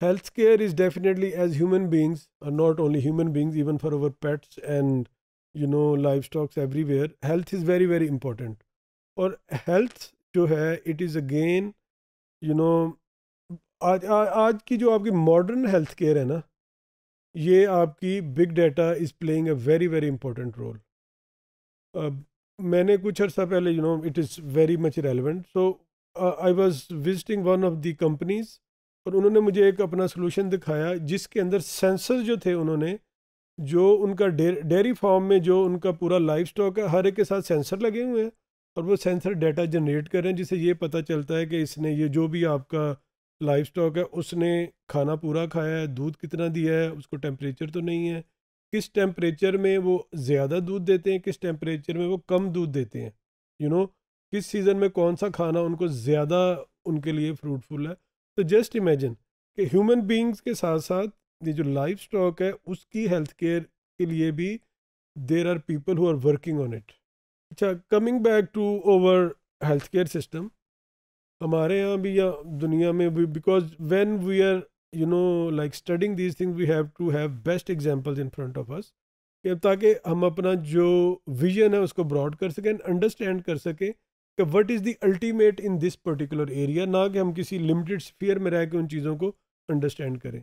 healthcare is definitely as human beings or uh, not only human beings even for our pets and you know livestock everywhere health is very very important or health jo hai it is again you know aaj aaj ki jo aapki modern healthcare hai na ye aapki big data is playing a very very important role uh, maine kuch arsa pehle you know it is very much relevant so uh, i was visiting one of the companies और उन्होंने मुझे एक अपना solution दिखाया जिसके अंदर sensor जो थे उन्होंने जो उनका डेयरी फार्म में जो उनका पूरा लाइफ स्टॉक है हर एक के साथ सेंसर लगे हुए हैं और वो सेंसर डाटा जनरेट कर रहे हैं जिससे ये पता चलता है कि इसने ये जो भी आपका लाइफ स्टॉक है उसने खाना पूरा खाया है दूध कितना दिया है उसको टेम्परेचर तो नहीं है किस टेम्परेचर में वो ज़्यादा दूध देते हैं किस टेम्परेचर में वो कम दूध देते हैं यू you नो know, किस सीज़न में कौन सा खाना उनको ज़्यादा उनके लिए फ्रूटफुल है तो जस्ट इमेजिन कि ह्यूमन बींग्स के साथ साथ ये जो लाइफ स्टॉक है उसकी हेल्थ केयर के लिए भी there are people who are working on it अच्छा coming back to our health care system हमारे यहाँ भी या दुनिया में भी because when we are you know like studying these thing we have to have best examples in front of us ताकि हम अपना जो विजन है उसको ब्रॉड कर सकें अंडरस्टैंड कर सकें कि what is the ultimate in this particular area ना कि हम किसी लिमिटेड स्फीयर में रह के उन चीज़ों को अंडरस्टैंड करें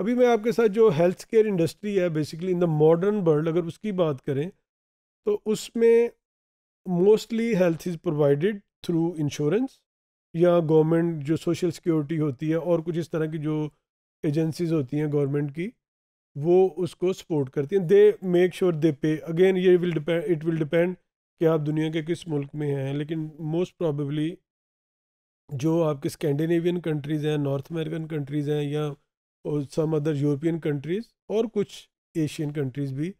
अभी मैं आपके साथ जो हेल्थ केयर इंडस्ट्री है basically in the modern world अगर उसकी बात करें तो उसमें mostly health is provided through insurance या गवर्नमेंट जो सोशल सिक्योरिटी होती है और कुछ इस तरह की जो एजेंसीज होती हैं गवर्नमेंट की वो उसको सपोर्ट करती हैं they make sure they pay again ये will depend it will depend कि आप दुनिया के किस मुल्क में हैं लेकिन मोस्ट प्रॉबली जो आपके स्कैंडिनेवियन कंट्रीज़ हैं नॉर्थ अमेरिकन कंट्रीज़ हैं या सम अदर यूरोपियन कंट्रीज़ और कुछ एशियन कंट्रीज़ भी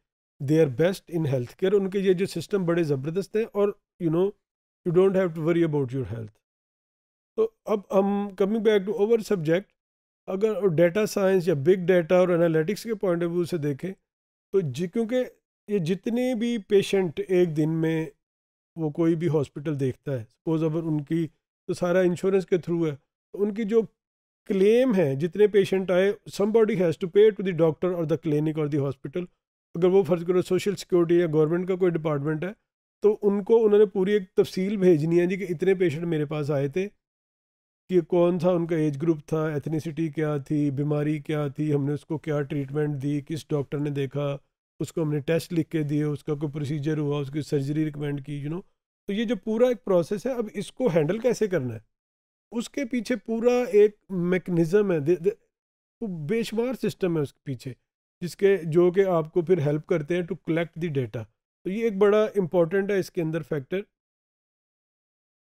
they are best in health care उनके ये जो सिस्टम बड़े ज़बरदस्त हैं और you know you don't have to worry about your health तो अब हम coming back to our subject अगर डेटा साइंस या बिग डेटा और एनालिटिक्स के पॉइंट ऑफ व्यू से देखें तो जी क्योंकि ये जितने भी पेशेंट एक दिन में वो कोई भी हॉस्पिटल देखता है सपोज अगर उनकी तो सारा इंश्योरेंस के थ्रू है तो उनकी जो क्लेम है जितने पेशेंट आए somebody has to pay to the doctor और द क्लिनिक और द हॉस्पिटल अगर वो फर्ज करो सोशल सिक्योरिटी या गवर्नमेंट का कोई डिपार्टमेंट है तो उनको उन्होंने पूरी एक तफसील भेजनी है जी कि इतने पेशेंट मेरे पास आए थे कि कौन था उनका एज ग्रुप था एथनीसिटी क्या थी बीमारी क्या थी हमने उसको क्या ट्रीटमेंट दी किस डॉक्टर ने देखा उसको हमने टेस्ट लिख के दिए उसका कोई प्रोसीजर हुआ उसकी सर्जरी रिकमेंड की यू नो तो ये जो पूरा एक प्रोसेस है अब इसको हैंडल कैसे करना है उसके पीछे पूरा एक मेकनिज़म है तो बेशुमार सिस्टम है उसके पीछे जिसके जो कि आपको फिर हेल्प करते हैं टू कलेक्ट दी डेटा तो ये एक बड़ा इम्पॉर्टेंट है इसके अंदर फैक्टर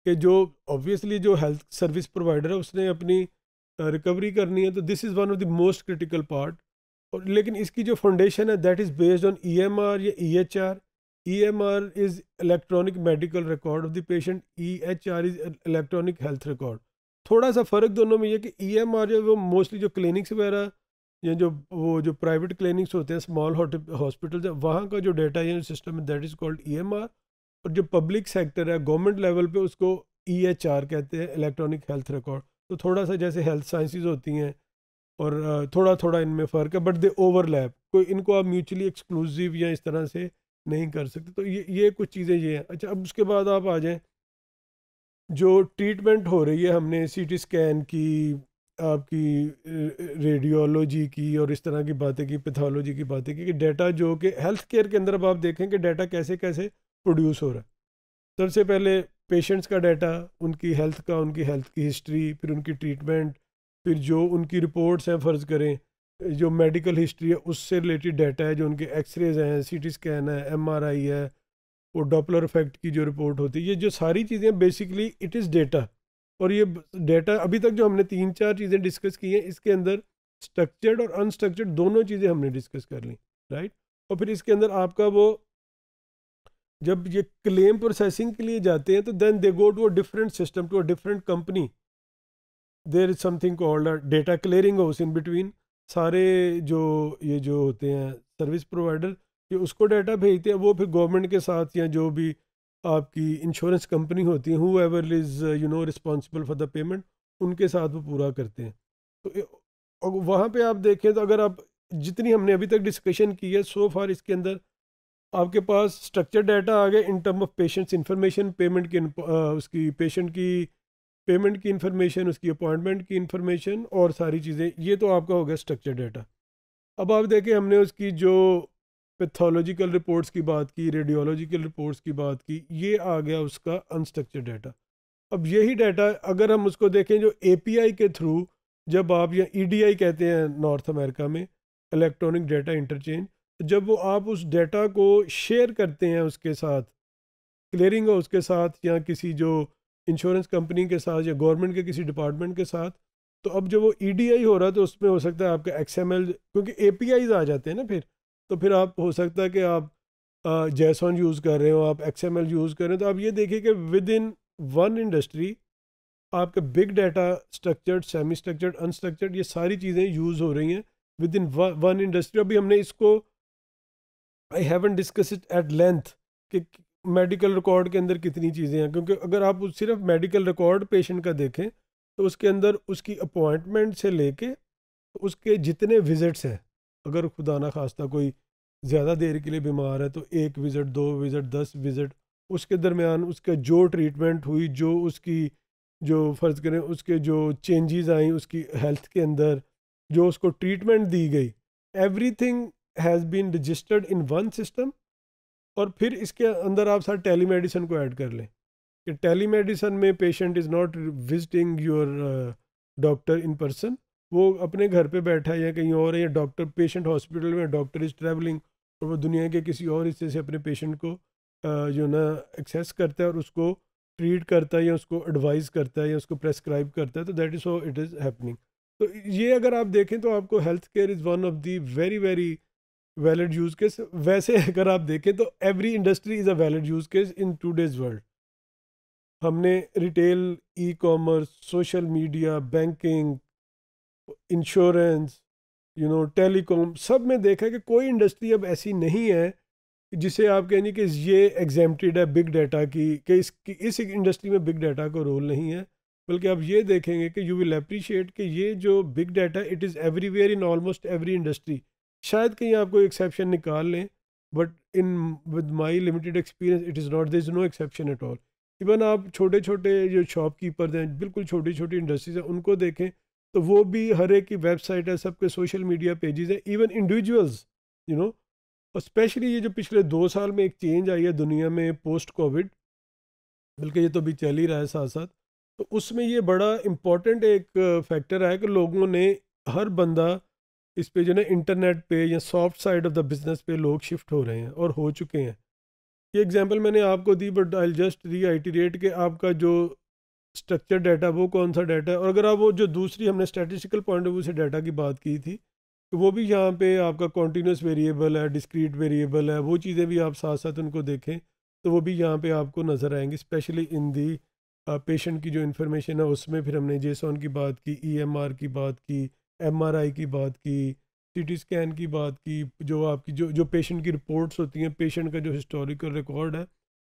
कि जो ऑब्वियसली जो हेल्थ सर्विस प्रोवाइडर है उसने अपनी रिकवरी करनी है तो this is one of the most critical part और लेकिन इसकी जो फाउंडेशन है that is based on E M R या E H R E M R is electronic medical record of the patient E H R is electronic health record थोड़ा सा फ़र्क दोनों में यह कि ई एम आर जो वो मोस्टली जो क्लिनिक्स वगैरह या जो वो जो प्राइवेट क्लिनिक्स होते हैं स्मॉल हॉस्पिटल है वहाँ का जो डेटा या सिस्टम है that is called E M R और जो पब्लिक सेक्टर है गवर्नमेंट लेवल पर उसको ई एच आर कहते हैं इलेक्ट्रॉनिक हेल्थ रिकॉर्ड तो थोड़ा सा जैसे हेल्थ साइंसिस होती हैं और थोड़ा थोड़ा इनमें फ़र्क है बट दे ओवरलैप कोई इनको आप म्यूचुअली एक्सक्लूसिव या इस तरह से नहीं कर सकते तो ये ये कुछ चीज़ें ये हैं अच्छा अब उसके बाद आप आ जाएं जो ट्रीटमेंट हो रही है हमने सीटी स्कैन की आपकी रेडियोलॉजी की और इस तरह की बातें की पैथोलॉजी की बातें की कि डेटा जो कि हेल्थ केयर के अंदर अब आप देखें कि डाटा कैसे कैसे प्रोड्यूस हो रहा है सबसे पहले पेशेंट्स का डाटा उनकी हेल्थ का उनकी हेल्थ की हिस्ट्री फिर उनकी ट्रीटमेंट फिर जो उनकी रिपोर्ट्स हैं फ़र्ज़ करें जो मेडिकल हिस्ट्री है उससे रिलेटेड डाटा है जो उनके एक्सरेज हैं सीटी स्कैन है एमआरआई है वो डॉपलर इफेक्ट की जो रिपोर्ट होती है ये जो सारी चीज़ें बेसिकली इट इज़ डेटा और ये डेटा अभी तक जो हमने तीन चार चीज़ें डिस्कस की हैं इसके अंदर स्ट्रक्चर्ड और अनस्ट्रक्चर्ड दोनों चीज़ें हमने डिस्कस कर ली राइट और फिर इसके अंदर आपका वो जब ये क्लेम प्रोसेसिंग के लिए जाते हैं तो then they go to a different system to a different company there is something called data clearing house in between सारे जो ये जो होते हैं सर्विस प्रोवाइडर ये उसको डाटा भेजते हैं वो फिर गवर्नमेंट के साथ या जो भी आपकी इंश्योरेंस कंपनी होती है whoever is you know responsible for the payment उनके साथ वो पूरा करते हैं तो वहाँ पे आप देखें तो अगर आप जितनी हमने अभी तक डिस्कशन की है सो फार इसके अंदर आपके पास स्ट्रक्चर डाटा आ गया in term of patients information payment की उसकी पेशेंट की पेमेंट की इन्फॉर्मेशन उसकी अपॉइंटमेंट की इन्फॉर्मेशन और सारी चीज़ें ये तो आपका हो गया स्ट्रक्चर डाटा अब आप देखें हमने उसकी जो पैथोलॉजिकल रिपोर्ट्स की बात की रेडियोलॉजिकल रिपोर्ट्स की बात की ये आ गया उसका अनस्ट्रक्चर डाटा अब यही डाटा अगर हम उसको देखें जो ए के थ्रू जब आप या ई e कहते हैं नॉर्थ अमेरिका में इलेक्ट्रॉनिक डाटा इंटरचेंज जब वो आप उस डाटा को शेयर करते हैं उसके साथ क्लियरिंग हाउस के साथ या किसी जो इंश्योरेंस कंपनी के साथ या गवर्नमेंट के किसी डिपार्टमेंट के साथ तो अब जब वो ई e हो रहा है तो उसमें हो सकता है आपका एक्स क्योंकि ए आ जाते हैं ना फिर तो फिर आप हो सकता है कि आप जैसॉन यूज़ कर रहे हो आप एक्स यूज़ कर रहे हो तो आप ये देखिए कि विद इन वन इंडस्ट्री आपका big data structured semi structured unstructured ये सारी चीज़ें यूज़ हो रही हैं विद इन वन इंडस्ट्री अभी हमने इसको I haven't discuss it at length कि मेडिकल रिकॉर्ड के अंदर कितनी चीज़ें हैं क्योंकि अगर आप सिर्फ मेडिकल रिकॉर्ड पेशेंट का देखें तो उसके अंदर उसकी अपॉइंटमेंट से लेके उसके जितने विज़िट्स हैं अगर खुदा ना खास्ता कोई ज़्यादा देर के लिए बीमार है तो एक विज़िट दो विज़िट दस विज़िट उसके दरमियान उसके जो ट्रीटमेंट हुई जो उसकी जो फ़र्ज़ करें उसके जो चेंजेस आई उसकी हेल्थ के अंदर जो उसको ट्रीटमेंट दी गई everything has been registered in one system और फिर इसके अंदर आप सर टेली मेडिसन को ऐड कर लें कि टेली मेडिसन में patient is not visiting your doctor in person वो अपने घर पे बैठा है या कहीं और है या डॉक्टर पेशेंट हॉस्पिटल में डॉक्टर इज़ ट्रैवलिंग और वो दुनिया के किसी और हिस्से से अपने पेशेंट को जो ना एक्सेस करता है और उसको ट्रीट करता है या उसको एडवाइस करता है या उसको प्रेस्क्राइब करता है तो that is how it is happening तो ये अगर आप देखें तो आपको health care is one of the very very valid use case वैसे अगर आप देखें तो every industry is a valid use case in today's world हमने retail e commerce social media banking insurance you know telecom सब में देखा कि कोई इंडस्ट्री अब ऐसी नहीं है जिसे आप कहेंगे कि ये एग्जेम्प्टेड है बिग डाटा की कि इस कि इस इंडस्ट्री में बिग डाटा का रोल नहीं है बल्कि आप ये देखेंगे कि यू विल अप्रिशिएट कि ये जो big data it is everywhere in almost every industry शायद कहीं आप कोई एक्सेप्शन निकाल लें but in with my limited experience it is not there is no exception at all even आप छोटे छोटे जो कीपर हैं बिल्कुल छोटी छोटी इंडस्ट्रीज हैं उनको देखें तो वो भी हर एक की वेबसाइट है सबके सोशल मीडिया पेजेस हैं इवन इंडिविजुअल्स यू नो और स्पेशली ये जो पिछले दो साल में एक चेंज आई है दुनिया में पोस्ट कोविड बल्कि ये तो अभी चल ही रहा है साथ साथ तो उसमें ये बड़ा इम्पॉर्टेंट एक फैक्टर है कि लोगों ने हर बंदा इस पे जो ना इंटरनेट पे या soft side of the business पे लोग शिफ्ट हो रहे हैं और हो चुके हैं ये एग्जांपल मैंने आपको दी बट आई जस्ट री आइटीरेट कि आपका जो स्ट्रक्चर डाटा वो कौन सा डाटा है और अगर आप वो जो दूसरी हमने स्टेटिस्टिकल पॉइंट ऑफ व्यू से डाटा की बात की थी तो वो भी यहाँ पे आपका कॉन्टीन्यूस वेरिएबल है डिस्क्रीट वेरिएबल है वो चीज़ें भी आप साथ साथ उनको देखें तो वो भी यहाँ पे आपको नज़र आएंगे स्पेशली इन दी पेशेंट की जो इन्फॉर्मेशन है उसमें फिर हमने जेसॉन की बात की ईएमआर e की बात की एमआरआई की बात की सीटी स्कैन की बात की जो आपकी जो जो पेशेंट की रिपोर्ट्स होती हैं पेशेंट का जो हिस्टोरिकल रिकॉर्ड है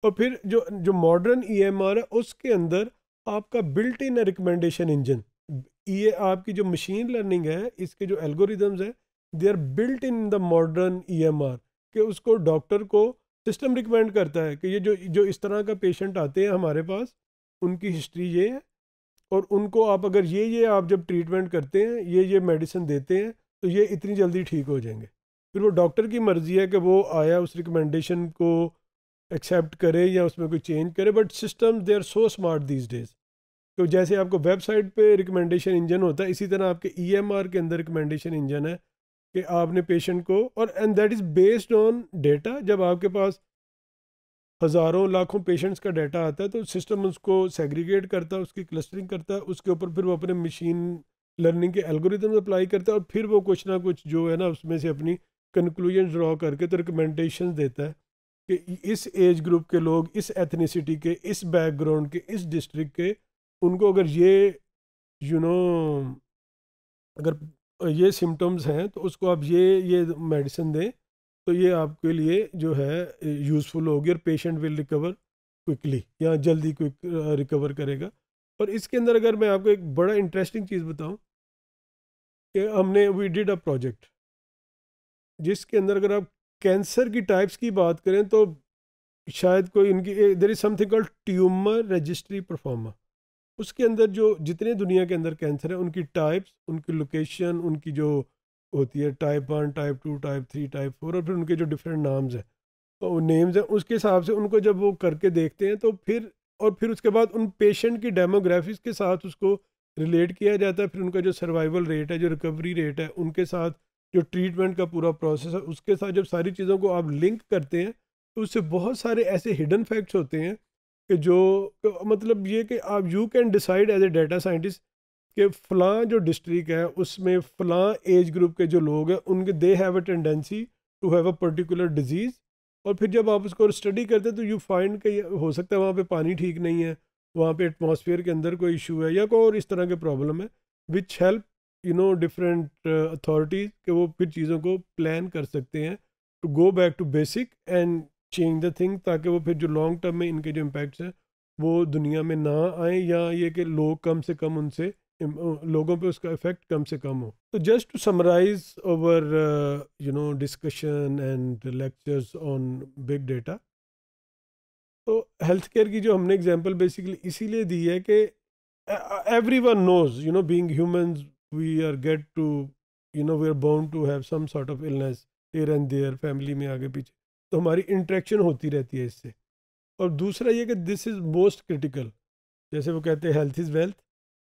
और फिर जो जो मॉडर्न ईएमआर e है उसके अंदर आपका बिल्ट इन रिकमेंडेशन इंजन ये आपकी जो मशीन लर्निंग है इसके जो एल्गोरिदम्स है they are built in the modern EMR कि उसको डॉक्टर को सिस्टम रिकमेंड करता है कि ये जो जो इस तरह का पेशेंट आते हैं हमारे पास उनकी हिस्ट्री ये है और उनको आप अगर ये ये आप जब ट्रीटमेंट करते हैं ये ये मेडिसिन देते हैं तो ये इतनी जल्दी ठीक हो जाएंगे फिर वो डॉक्टर की मर्ज़ी है कि वो आया उस रिकमेंडेशन को एक्सेप्ट करे या उसमें कोई चेंज करे but system they are so smart these days तो जैसे आपको वेबसाइट पे रिकमेंडेशन इंजन होता है इसी तरह आपके ईएमआर e के अंदर रिकमेंडेशन इंजन है कि आपने पेशेंट को और and that is based on data जब आपके पास हज़ारों लाखों पेशेंट्स का डाटा आता है तो सिस्टम उसको सेग्रीगेट करता है उसकी क्लस्टरिंग करता है उसके ऊपर फिर वो अपने मशीन लर्निंग के एल्गोरिदम अप्लाई करता है और फिर वो कुछ ना कुछ जो है ना उसमें से अपनी कंक्लूजन ड्रॉ करके तो रिकमेंडेशन देता है कि इस एज ग्रुप के लोग इस एथनीसिटी के इस बैकग्राउंड के इस डिस्ट्रिक्ट के उनको अगर ये यू you नो know, अगर ये सिम्टम्स हैं तो उसको आप ये ये मेडिसिन दें तो ये आपके लिए जो है यूज़फुल होगी और पेशेंट विल रिकवर क्विकली या जल्दी क्विक रिकवर करेगा और इसके अंदर अगर मैं आपको एक बड़ा इंटरेस्टिंग चीज़ बताऊं कि हमने वी डिड अ प्रोजेक्ट जिसके अंदर अगर आप कैंसर की टाइप्स की बात करें तो शायद कोई इनकी there is something called tumour registry performer उसके अंदर जो जितने दुनिया के अंदर कैंसर है उनकी टाइप्स उनकी लोकेशन उनकी जो होती है type one type two type three type four और फिर उनके जो डिफरेंट नाम्स हैं तो नेम्स हैं उसके हिसाब से उनको जब वो करके देखते हैं तो फिर और फिर उसके बाद उन पेशेंट की डेमोग्राफिक्स के साथ उसको रिलेट किया जाता है फिर उनका जो सर्वाइवल रेट है जो रिकवरी रेट है उनके साथ जो ट्रीटमेंट का पूरा प्रोसेस है उसके साथ जब सारी चीज़ों को आप लिंक करते हैं तो उससे बहुत सारे ऐसे हिडन फैक्ट्स होते हैं कि जो मतलब ये कि आप you can decide as a data scientist कि फ़लाँ जो डिस्ट्रिक्ट है उसमें फ़लाँ एज ग्रुप के जो लोग हैं उनके they have a tendency to have a particular disease और फिर जब आप उसको स्टडी करते हैं तो यू फाइंड कि हो सकता है वहाँ पे पानी ठीक नहीं है वहाँ पे एटमॉस्फेयर के अंदर कोई इशू है या कोई और इस तरह के प्रॉब्लम है which help you know different authorities के वो फिर चीज़ों को प्लान कर सकते हैं to go back to basic and change the thing ताकि वो फिर जो लॉन्ग टर्म में इनके जो इम्पैक्ट्स हैं वो दुनिया में ना आए या ये कि लोग कम से कम उनसे लोगों पे उसका इफ़ेक्ट कम से कम हो तो just to summarise our you know discussion and lectures on big data तो हेल्थ केयर की जो हमने एग्जांपल बेसिकली इसीलिए दी है कि every one knows you know being humans we are get to you know we are bound to have some sort of illness here and there family में आगे पीछे तो हमारी इंट्रैक्शन होती रहती है इससे और दूसरा ये कि दिस इज़ मोस्ट क्रिटिकल जैसे वो कहते हैं हेल्थ इज़ वेल्थ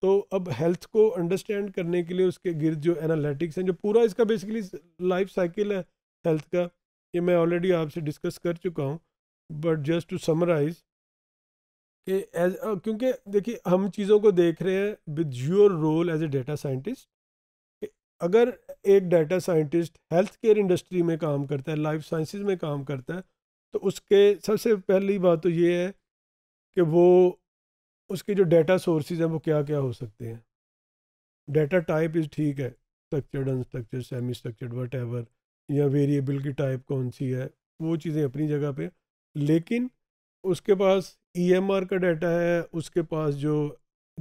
तो अब हेल्थ को अंडरस्टैंड करने के लिए उसके गिरद जो एनालिटिक्स हैं जो पूरा इसका बेसिकली लाइफ साइकिल है हेल्थ का ये मैं ऑलरेडी आपसे डिस्कस कर चुका हूँ बट जस्ट टू समराइज कि एज क्योंकि देखिए हम चीज़ों को देख रहे हैं with your role as a data scientist अगर एक data scientist health care industry में काम करता है लाइफ साइंसिस में काम करता है तो उसके सबसे पहली बात तो ये है कि वो उसके जो डाटा सोर्सेज हैं वो क्या क्या हो सकते हैं डेटा टाइप इज़ ठीक है structured unstructured semi structured whatever या वेरिएबल की टाइप कौन सी है वो चीज़ें अपनी जगह पे लेकिन उसके पास ईएमआर e का डाटा है उसके पास जो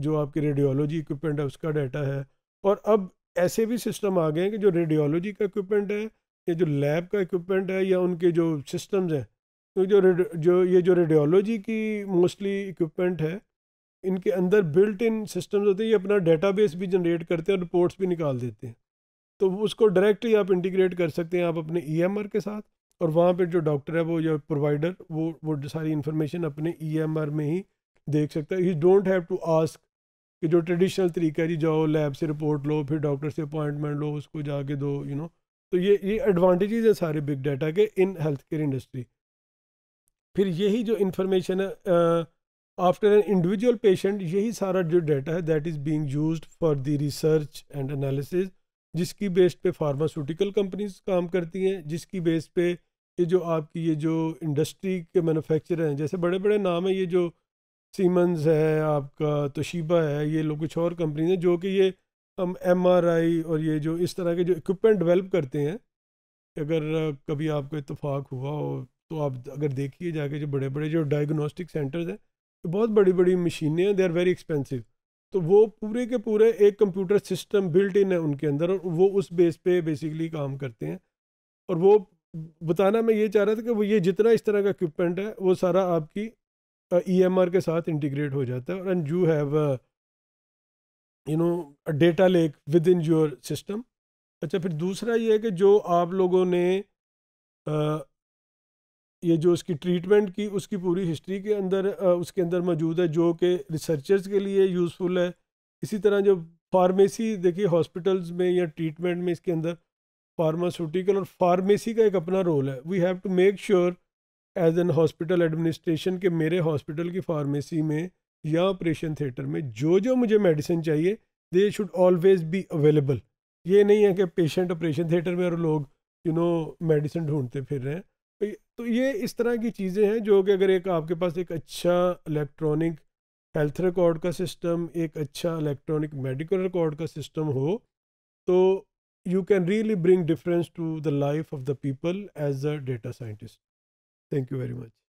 जो आपकी रेडियोलॉजी इक्विपमेंट है उसका डाटा है और अब ऐसे भी सिस्टम आ गए हैं कि जो रेडियोलॉजी का इक्विपमेंट है या जो लैब का इक्विपमेंट है या उनके जो सिस्टम्स हैं तो जो जो ये जो रेडियोलॉजी की मोस्टली इक्विपमेंट है इनके अंदर बिल्ट इन सिस्टम्स होते हैं ये अपना डेटाबेस भी जनरेट करते हैं और रिपोर्ट्स भी निकाल देते हैं तो उसको डायरेक्टली आप इंटीग्रेट कर सकते हैं आप अपने ईएमआर e के साथ और वहाँ पर जो डॉक्टर है वो या प्रोवाइडर वो वो सारी इन्फॉर्मेशन अपने ई e में ही देख सकता है he don't have to ask कि जो ट्रेडिशनल तरीका है जी जाओ लैब से रिपोर्ट लो फिर डॉक्टर से अपॉइंटमेंट लो उसको जाके दो यू you नो know? तो ये ये एडवांटेजेस है सारे बिग डाटा के इन हेल्थ केयर इंडस्ट्री फिर यही जो इन्फॉर्मेशन है आफ्टर एन इंडिविजुअल पेशेंट यही सारा जो डाटा है that is being used for the research and analysis जिसकी बेस पे फार्मास्यूटिकल कंपनीज काम करती हैं जिसकी बेस पे ये जो आपकी ये जो इंडस्ट्री के मैनुफेक्चर हैं जैसे बड़े बड़े नाम हैं ये जो सीमंस है आपका तोशीबा है ये लोग कुछ और कंपनीज हैं जो कि ये हम एम और ये जो इस तरह के जो इक्विपमेंट डेवलप करते हैं अगर कभी आपको इतफाक़ हुआ हो तो आप अगर देखिए जाके जो बड़े बड़े जो डायग्नोस्टिक सेंटर्स हैं तो बहुत बड़ी बड़ी मशीनें हैं दे आर वेरी एक्सपेंसिव तो वो पूरे के पूरे एक कंप्यूटर सिस्टम बिल्ट इन है उनके अंदर और वो उस बेस पे बेसिकली काम करते हैं और वो बताना मैं ये चाह रहा था कि वो ये जितना इस तरह का इक्विपमेंट है वो सारा आपकी ई एम आर के साथ इंटीग्रेट हो जाता है और and you have you know data lake within your system अच्छा फिर दूसरा ये है कि जो आप लोगों ने uh, ये जो उसकी ट्रीटमेंट की उसकी पूरी हिस्ट्री के अंदर उसके अंदर मौजूद है जो कि रिसर्चर्स के लिए यूज़फुल है इसी तरह जो फार्मेसी देखिए हॉस्पिटल्स में या ट्रीटमेंट में इसके अंदर फार्मास्यूटिकल और फार्मेसी का एक अपना रोल है we have to make sure as an hospital administration के मेरे हॉस्पिटल की फार्मेसी में या ऑपरेशन थिएटर में जो जो मुझे मेडिसिन चाहिए they should always be available ये नहीं है कि पेशेंट ऑपरेशन थिएटर में और लोग यू नो मेडिसिन ढूंढते फिर रहे हैं तो, तो ये इस तरह की चीज़ें हैं जो कि अगर एक आपके पास एक अच्छा इलेक्ट्रॉनिक हेल्थ रिकॉर्ड का सिस्टम एक अच्छा इलेक्ट्रॉनिक मेडिकल रिकॉर्ड का सिस्टम हो तो you can really bring difference to the life of the people as a data scientist thank you very much